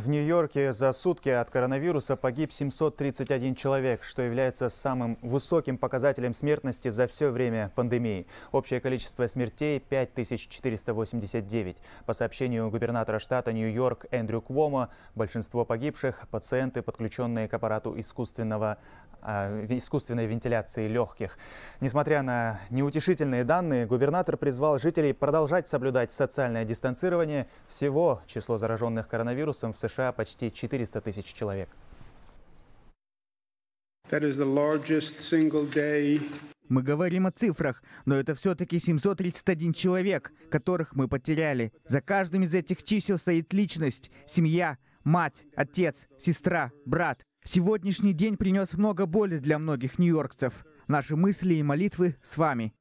В Нью-Йорке за сутки от коронавируса погиб 731 человек, что является самым высоким показателем смертности за все время пандемии. Общее количество смертей – 5489. По сообщению губернатора штата Нью-Йорк Эндрю Квома, большинство погибших – пациенты, подключенные к аппарату искусственного а, искусственной вентиляции легких. Несмотря на неутешительные данные, губернатор призвал жителей продолжать соблюдать социальное дистанцирование. Всего число зараженных коронавирусом в США США почти 400 тысяч человек. Мы говорим о цифрах, но это все-таки 731 человек, которых мы потеряли. За каждым из этих чисел стоит личность, семья, мать, отец, сестра, брат. Сегодняшний день принес много боли для многих нью-йоркцев. Наши мысли и молитвы с вами.